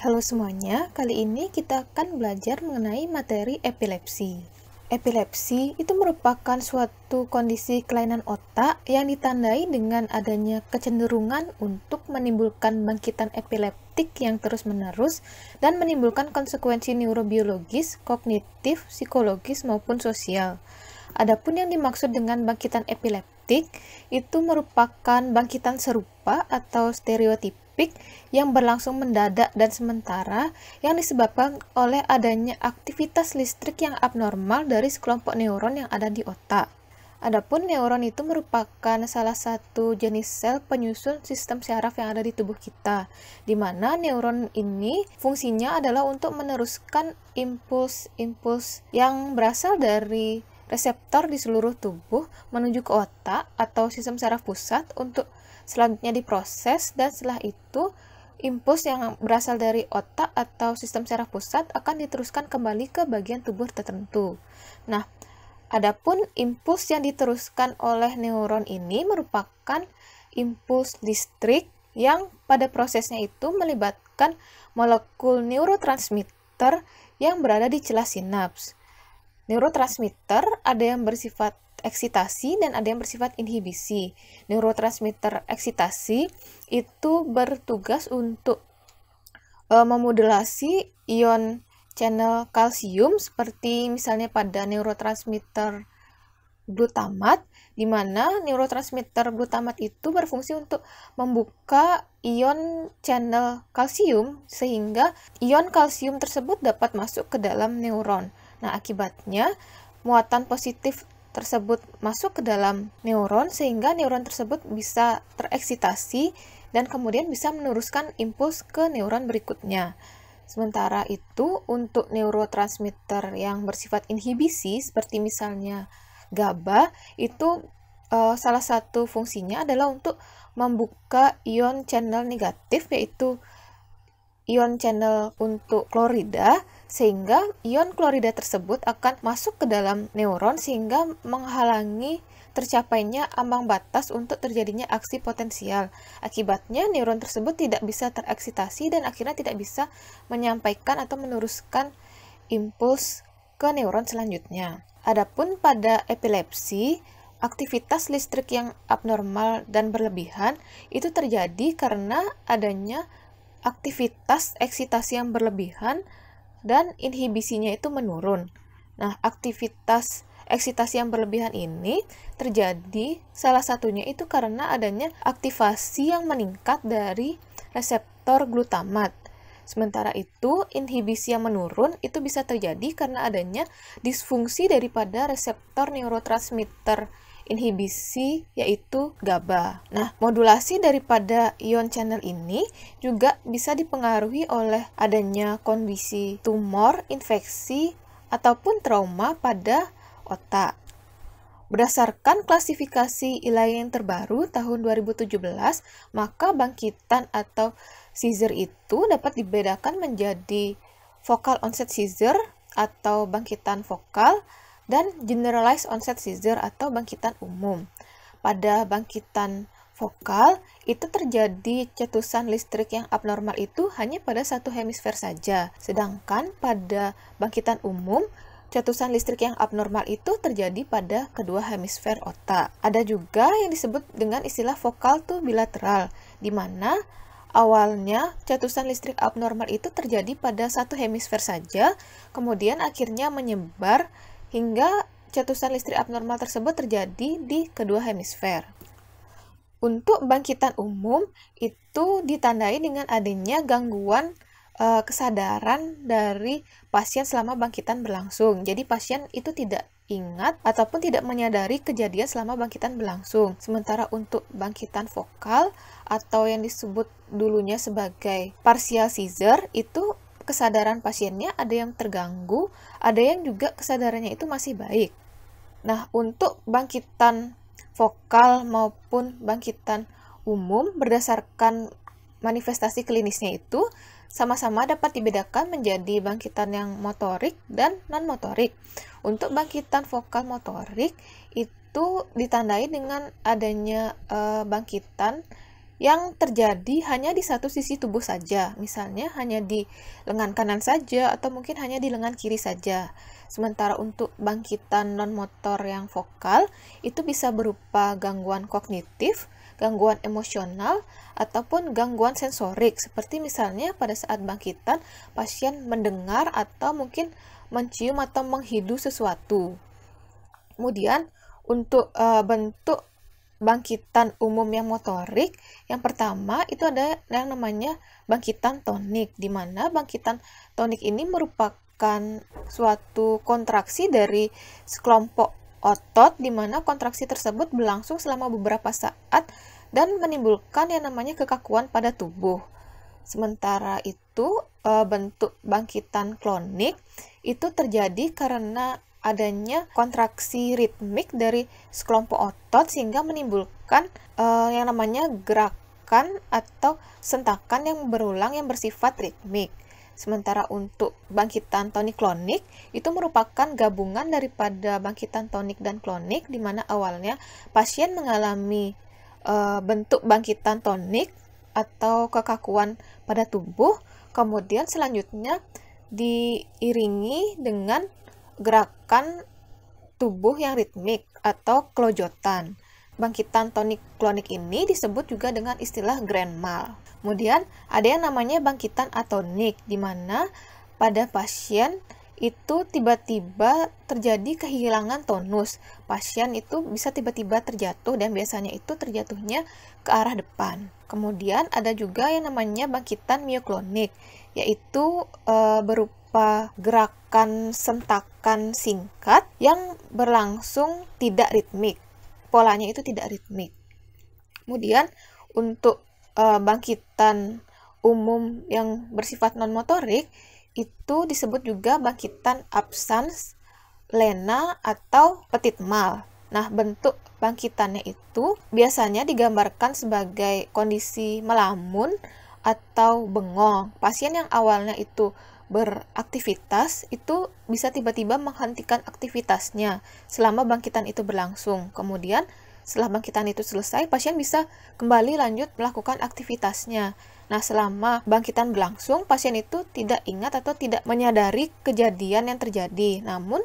Halo semuanya, kali ini kita akan belajar mengenai materi epilepsi. Epilepsi itu merupakan suatu kondisi kelainan otak yang ditandai dengan adanya kecenderungan untuk menimbulkan bangkitan epileptik yang terus-menerus dan menimbulkan konsekuensi neurobiologis, kognitif, psikologis maupun sosial. Adapun yang dimaksud dengan bangkitan epileptik itu merupakan bangkitan serupa atau stereotip tropik yang berlangsung mendadak dan sementara yang disebabkan oleh adanya aktivitas listrik yang abnormal dari sekelompok neuron yang ada di otak. Adapun neuron itu merupakan salah satu jenis sel penyusun sistem syaraf yang ada di tubuh kita, di mana neuron ini fungsinya adalah untuk meneruskan impuls-impuls yang berasal dari reseptor di seluruh tubuh menuju ke otak atau sistem saraf pusat untuk selanjutnya diproses dan setelah itu impuls yang berasal dari otak atau sistem saraf pusat akan diteruskan kembali ke bagian tubuh tertentu. Nah, adapun impuls yang diteruskan oleh neuron ini merupakan impuls listrik yang pada prosesnya itu melibatkan molekul neurotransmitter yang berada di celah sinaps. Neurotransmitter ada yang bersifat eksitasi dan ada yang bersifat inhibisi. Neurotransmitter eksitasi itu bertugas untuk e, memodulasi ion channel kalsium seperti misalnya pada neurotransmitter glutamat di mana neurotransmitter glutamat itu berfungsi untuk membuka ion channel kalsium sehingga ion kalsium tersebut dapat masuk ke dalam neuron. Nah, akibatnya muatan positif tersebut masuk ke dalam neuron sehingga neuron tersebut bisa tereksitasi dan kemudian bisa meneruskan impuls ke neuron berikutnya. Sementara itu, untuk neurotransmitter yang bersifat inhibisi seperti misalnya GABA itu e, salah satu fungsinya adalah untuk membuka ion channel negatif yaitu ion channel untuk klorida sehingga ion klorida tersebut akan masuk ke dalam neuron sehingga menghalangi tercapainya ambang batas untuk terjadinya aksi potensial. Akibatnya neuron tersebut tidak bisa tereksitasi dan akhirnya tidak bisa menyampaikan atau meneruskan impuls ke neuron selanjutnya. Adapun pada epilepsi, aktivitas listrik yang abnormal dan berlebihan itu terjadi karena adanya aktivitas eksitasi yang berlebihan dan inhibisinya itu menurun. Nah, aktivitas eksitasi yang berlebihan ini terjadi salah satunya itu karena adanya aktivasi yang meningkat dari reseptor glutamat. Sementara itu, inhibisi yang menurun itu bisa terjadi karena adanya disfungsi daripada reseptor neurotransmitter inhibisi yaitu GABA. Nah, modulasi daripada ion channel ini juga bisa dipengaruhi oleh adanya kondisi tumor, infeksi, ataupun trauma pada otak. Berdasarkan klasifikasi ilah yang terbaru tahun 2017, maka bangkitan atau seizure itu dapat dibedakan menjadi focal onset seizure atau bangkitan vokal, dan generalized onset seizure atau bangkitan umum. Pada bangkitan vokal, itu terjadi cetusan listrik yang abnormal itu hanya pada satu hemisfer saja. Sedangkan pada bangkitan umum, cetusan listrik yang abnormal itu terjadi pada kedua hemisfer otak. Ada juga yang disebut dengan istilah vokal tu bilateral, di mana awalnya cetusan listrik abnormal itu terjadi pada satu hemisfer saja, kemudian akhirnya menyebar hingga cetusan listrik abnormal tersebut terjadi di kedua hemisfer. Untuk bangkitan umum itu ditandai dengan adanya gangguan e, kesadaran dari pasien selama bangkitan berlangsung. Jadi pasien itu tidak ingat ataupun tidak menyadari kejadian selama bangkitan berlangsung. Sementara untuk bangkitan vokal atau yang disebut dulunya sebagai partial seizure itu kesadaran pasiennya ada yang terganggu, ada yang juga kesadarannya itu masih baik. Nah, untuk bangkitan vokal maupun bangkitan umum berdasarkan manifestasi klinisnya itu sama-sama dapat dibedakan menjadi bangkitan yang motorik dan non-motorik. Untuk bangkitan vokal motorik itu ditandai dengan adanya e, bangkitan yang terjadi hanya di satu sisi tubuh saja, misalnya hanya di lengan kanan saja atau mungkin hanya di lengan kiri saja. Sementara untuk bangkitan non-motor yang vokal itu bisa berupa gangguan kognitif, gangguan emosional, ataupun gangguan sensorik seperti misalnya pada saat bangkitan pasien mendengar atau mungkin mencium atau menghidu sesuatu. Kemudian untuk uh, bentuk bangkitan umum yang motorik, yang pertama itu ada yang namanya bangkitan tonik, di mana bangkitan tonik ini merupakan suatu kontraksi dari sekelompok otot, di mana kontraksi tersebut berlangsung selama beberapa saat dan menimbulkan yang namanya kekakuan pada tubuh. Sementara itu, eh, bentuk bangkitan klonik itu terjadi karena adanya kontraksi ritmik dari sekelompok otot sehingga menimbulkan uh, yang namanya gerakan atau sentakan yang berulang yang bersifat ritmik. Sementara untuk bangkitan tonik klonik itu merupakan gabungan daripada bangkitan tonik dan klonik di mana awalnya pasien mengalami e, bentuk bangkitan tonik atau kekakuan pada tubuh, kemudian selanjutnya diiringi dengan gerakan tubuh yang ritmik atau kelojotan. Bangkitan tonik klonik ini disebut juga dengan istilah grand mal. Kemudian ada yang namanya bangkitan atonik di mana pada pasien itu tiba-tiba terjadi kehilangan tonus. Pasien itu bisa tiba-tiba terjatuh dan biasanya itu terjatuhnya ke arah depan. Kemudian ada juga yang namanya bangkitan mioklonik, yaitu e, berupa beberapa gerakan sentakan singkat yang berlangsung tidak ritmik. Polanya itu tidak ritmik. Kemudian untuk uh, bangkitan umum yang bersifat non motorik itu disebut juga bangkitan absence, lena atau petit mal. Nah, bentuk bangkitannya itu biasanya digambarkan sebagai kondisi melamun atau bengong. Pasien yang awalnya itu beraktivitas itu bisa tiba-tiba menghentikan aktivitasnya selama bangkitan itu berlangsung. Kemudian setelah bangkitan itu selesai, pasien bisa kembali lanjut melakukan aktivitasnya. Nah, selama bangkitan berlangsung, pasien itu tidak ingat atau tidak menyadari kejadian yang terjadi. Namun,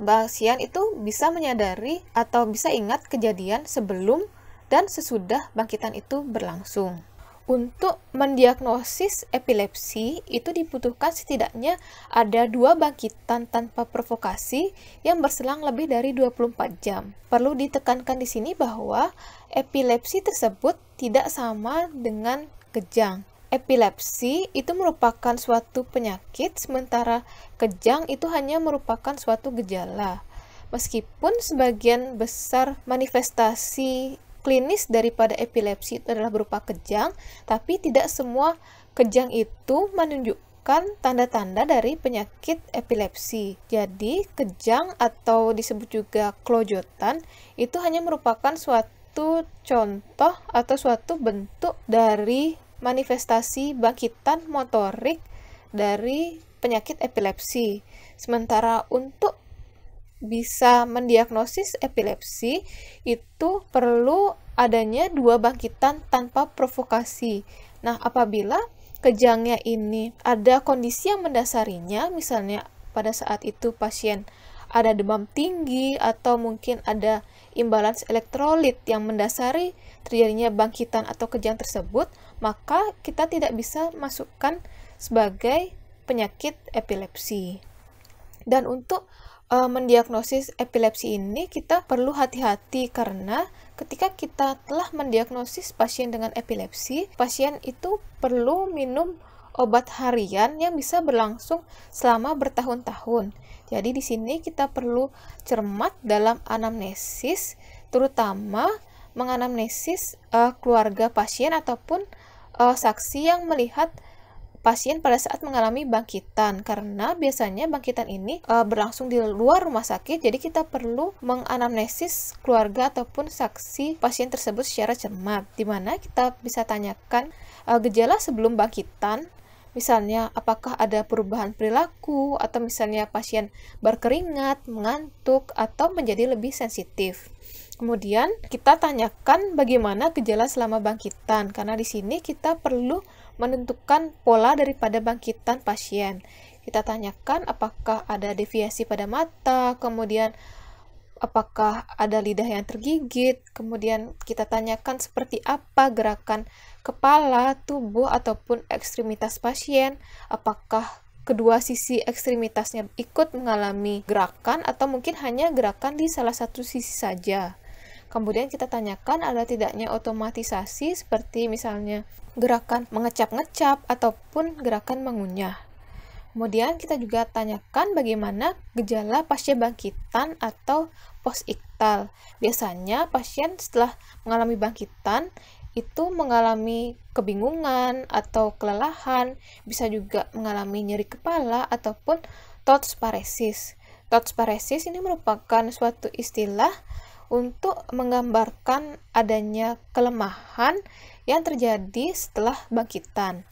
pasien itu bisa menyadari atau bisa ingat kejadian sebelum dan sesudah bangkitan itu berlangsung. Untuk mendiagnosis epilepsi itu dibutuhkan setidaknya ada dua bangkitan tanpa provokasi yang berselang lebih dari 24 jam. Perlu ditekankan di sini bahwa epilepsi tersebut tidak sama dengan kejang. Epilepsi itu merupakan suatu penyakit sementara kejang itu hanya merupakan suatu gejala. Meskipun sebagian besar manifestasi klinis daripada epilepsi itu adalah berupa kejang, tapi tidak semua kejang itu menunjukkan tanda-tanda dari penyakit epilepsi. Jadi, kejang atau disebut juga klojotan itu hanya merupakan suatu contoh atau suatu bentuk dari manifestasi bangkitan motorik dari penyakit epilepsi. Sementara untuk bisa mendiagnosis epilepsi itu perlu adanya dua bangkitan tanpa provokasi. Nah, apabila kejangnya ini ada kondisi yang mendasarinya, misalnya pada saat itu pasien ada demam tinggi atau mungkin ada imbalance elektrolit yang mendasari terjadinya bangkitan atau kejang tersebut, maka kita tidak bisa masukkan sebagai penyakit epilepsi. Dan untuk uh, mendiagnosis epilepsi ini kita perlu hati-hati karena ketika kita telah mendiagnosis pasien dengan epilepsi, pasien itu perlu minum obat harian yang bisa berlangsung selama bertahun-tahun. Jadi di sini kita perlu cermat dalam anamnesis, terutama menganamnesis uh, keluarga pasien ataupun uh, saksi yang melihat pasien pada saat mengalami bangkitan karena biasanya bangkitan ini e, berlangsung di luar rumah sakit jadi kita perlu menganamnesis keluarga ataupun saksi pasien tersebut secara cermat Di mana kita bisa tanyakan e, gejala sebelum bangkitan Misalnya, apakah ada perubahan perilaku, atau misalnya pasien berkeringat, mengantuk, atau menjadi lebih sensitif. Kemudian, kita tanyakan bagaimana gejala selama bangkitan, karena di sini kita perlu menentukan pola daripada bangkitan pasien. Kita tanyakan apakah ada deviasi pada mata, kemudian apakah ada lidah yang tergigit, kemudian kita tanyakan seperti apa gerakan kepala, tubuh, ataupun ekstremitas pasien, apakah kedua sisi ekstremitasnya ikut mengalami gerakan atau mungkin hanya gerakan di salah satu sisi saja. Kemudian kita tanyakan ada tidaknya otomatisasi seperti misalnya gerakan mengecap-ngecap ataupun gerakan mengunyah. Kemudian kita juga tanyakan bagaimana gejala pasca bangkitan atau post iktal. Biasanya pasien setelah mengalami bangkitan itu mengalami kebingungan atau kelelahan, bisa juga mengalami nyeri kepala ataupun thoughts paresis. Thoughts paresis ini merupakan suatu istilah untuk menggambarkan adanya kelemahan yang terjadi setelah bangkitan.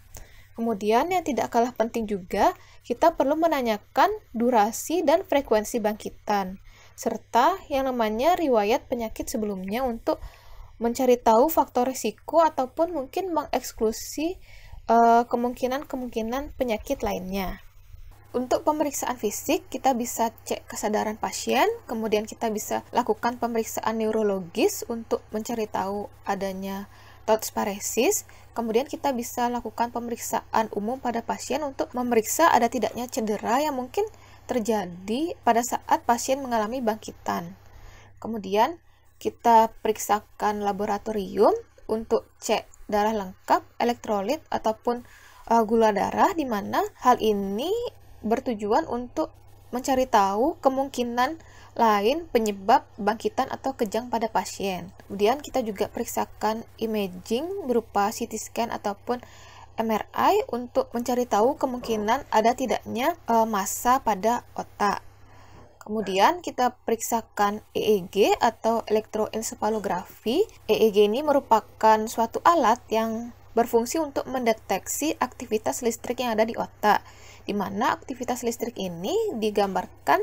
Kemudian yang tidak kalah penting juga, kita perlu menanyakan durasi dan frekuensi bangkitan, serta yang namanya riwayat penyakit sebelumnya untuk mencari tahu faktor risiko ataupun mungkin mengeksklusi eh, kemungkinan-kemungkinan penyakit lainnya. Untuk pemeriksaan fisik, kita bisa cek kesadaran pasien, kemudian kita bisa lakukan pemeriksaan neurologis untuk mencari tahu adanya totsparesis, paresis, kemudian kita bisa lakukan pemeriksaan umum pada pasien untuk memeriksa ada tidaknya cedera yang mungkin terjadi pada saat pasien mengalami bangkitan. Kemudian kita periksakan laboratorium untuk cek darah lengkap, elektrolit, ataupun eh, gula darah di mana hal ini bertujuan untuk mencari tahu kemungkinan lain penyebab bangkitan atau kejang pada pasien. Kemudian kita juga periksakan imaging berupa CT scan ataupun MRI untuk mencari tahu kemungkinan ada tidaknya e, massa pada otak. Kemudian kita periksakan EEG atau elektroensefalografi. EEG ini merupakan suatu alat yang berfungsi untuk mendeteksi aktivitas listrik yang ada di otak di mana aktivitas listrik ini digambarkan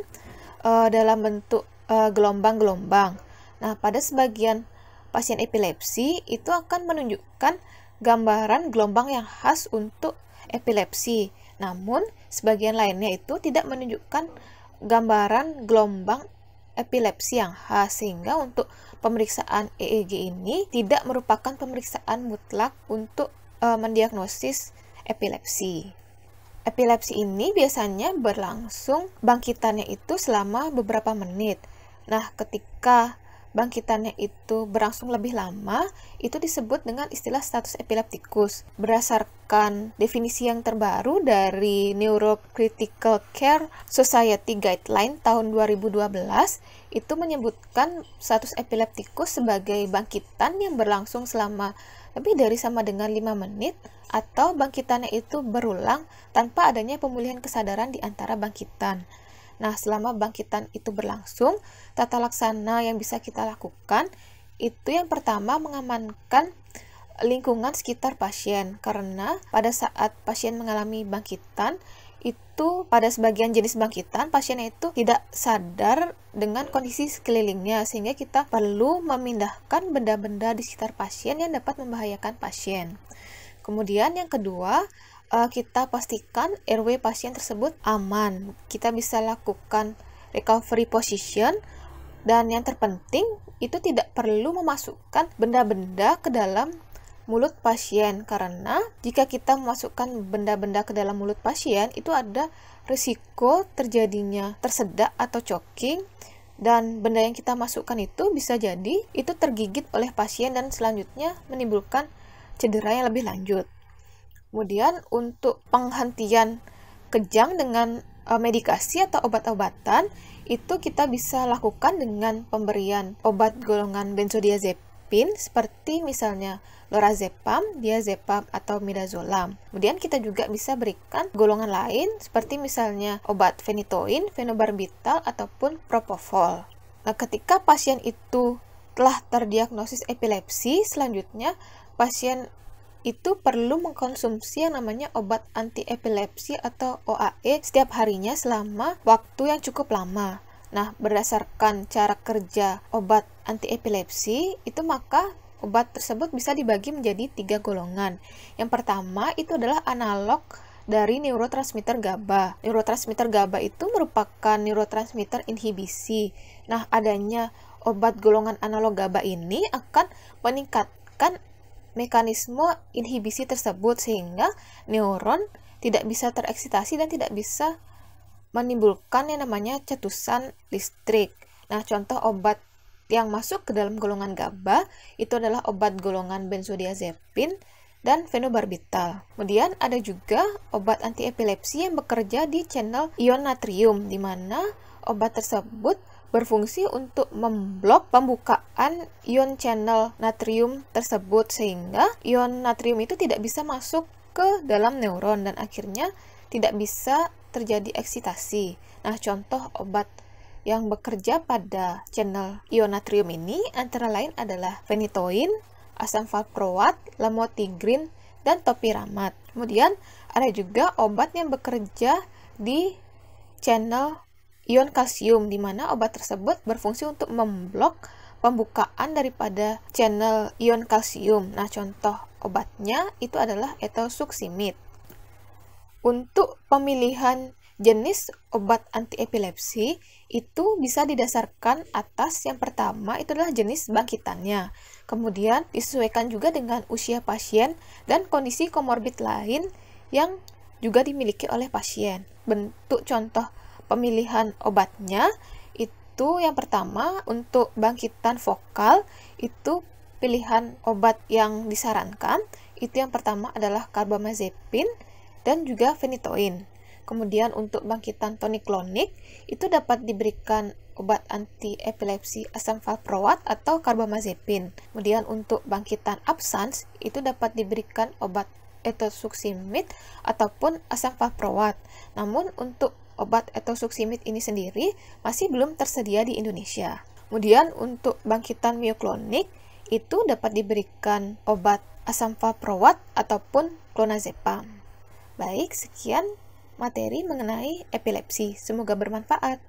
uh, dalam bentuk eh, gelombang-gelombang. Uh, nah, pada sebagian pasien epilepsi itu akan menunjukkan gambaran gelombang yang khas untuk epilepsi. Namun, sebagian lainnya itu tidak menunjukkan gambaran gelombang epilepsi yang khas sehingga untuk pemeriksaan EEG ini tidak merupakan pemeriksaan mutlak untuk e, mendiagnosis epilepsi. Epilepsi ini biasanya berlangsung bangkitannya itu selama beberapa menit. Nah, ketika bangkitannya itu berlangsung lebih lama, itu disebut dengan istilah status epileptikus. Berdasarkan definisi yang terbaru dari Neurocritical Care Society Guideline tahun 2012, itu menyebutkan status epileptikus sebagai bangkitan yang berlangsung selama lebih dari sama dengan 5 menit atau bangkitannya itu berulang tanpa adanya pemulihan kesadaran di antara bangkitan. Nah, selama bangkitan itu berlangsung, tata laksana yang bisa kita lakukan itu yang pertama mengamankan lingkungan sekitar pasien karena pada saat pasien mengalami bangkitan itu pada sebagian jenis bangkitan pasien itu tidak sadar dengan kondisi sekelilingnya sehingga kita perlu memindahkan benda-benda di sekitar pasien yang dapat membahayakan pasien. Kemudian yang kedua, eh, kita pastikan rw pasien tersebut aman. Kita bisa lakukan recovery position dan yang terpenting itu tidak perlu memasukkan benda-benda ke dalam mulut pasien karena jika kita memasukkan benda-benda ke dalam mulut pasien itu ada risiko terjadinya tersedak atau choking dan benda yang kita masukkan itu bisa jadi itu tergigit oleh pasien dan selanjutnya menimbulkan cedera yang lebih lanjut. Kemudian untuk penghentian kejang dengan e, medikasi atau obat-obatan itu kita bisa lakukan dengan pemberian obat golongan benzodiazepin seperti misalnya lorazepam, diazepam, atau midazolam. Kemudian kita juga bisa berikan golongan lain seperti misalnya obat fenitoin, fenobarbital, ataupun propofol. Nah, ketika pasien itu telah terdiagnosis epilepsi, selanjutnya pasien itu perlu mengkonsumsi yang namanya obat anti epilepsi atau OAE setiap harinya selama waktu yang cukup lama. Nah, berdasarkan cara kerja obat anti epilepsi itu maka Obat tersebut bisa dibagi menjadi tiga golongan. Yang pertama itu adalah analog dari neurotransmitter GABA. Neurotransmitter GABA itu merupakan neurotransmitter inhibisi. Nah, adanya obat golongan analog GABA ini akan meningkatkan mekanisme inhibisi tersebut sehingga neuron tidak bisa tereksitasi dan tidak bisa menimbulkan yang namanya cetusan listrik. Nah, contoh obat yang masuk ke dalam golongan GABA itu adalah obat golongan benzodiazepin dan fenobarbital. Kemudian ada juga obat anti epilepsi yang bekerja di channel ion natrium di mana obat tersebut berfungsi untuk memblok pembukaan ion channel natrium tersebut sehingga ion natrium itu tidak bisa masuk ke dalam neuron dan akhirnya tidak bisa terjadi eksitasi. Nah, contoh obat yang bekerja pada channel ionatrium ini antara lain adalah fenitoin, asam valproat, lamotigrin, dan topiramat. Kemudian ada juga obat yang bekerja di channel ion kalsium di mana obat tersebut berfungsi untuk memblok pembukaan daripada channel ion kalsium. Nah, contoh obatnya itu adalah etosuximid. Untuk pemilihan Jenis obat anti epilepsi itu bisa didasarkan atas yang pertama itu adalah jenis bangkitannya. Kemudian disesuaikan juga dengan usia pasien dan kondisi komorbid lain yang juga dimiliki oleh pasien. Bentuk contoh pemilihan obatnya itu yang pertama untuk bangkitan vokal itu pilihan obat yang disarankan itu yang pertama adalah karbamazepin dan juga fenitoin. Kemudian untuk bangkitan toniklonik itu dapat diberikan obat anti epilepsi asam valproat atau karbamazepin. Kemudian untuk bangkitan absans itu dapat diberikan obat etosuximid ataupun asam valproat. Namun untuk obat etosuximid ini sendiri masih belum tersedia di Indonesia. Kemudian untuk bangkitan mioklonik itu dapat diberikan obat asam valproat ataupun clonazepam. Baik, sekian materi mengenai epilepsi. Semoga bermanfaat.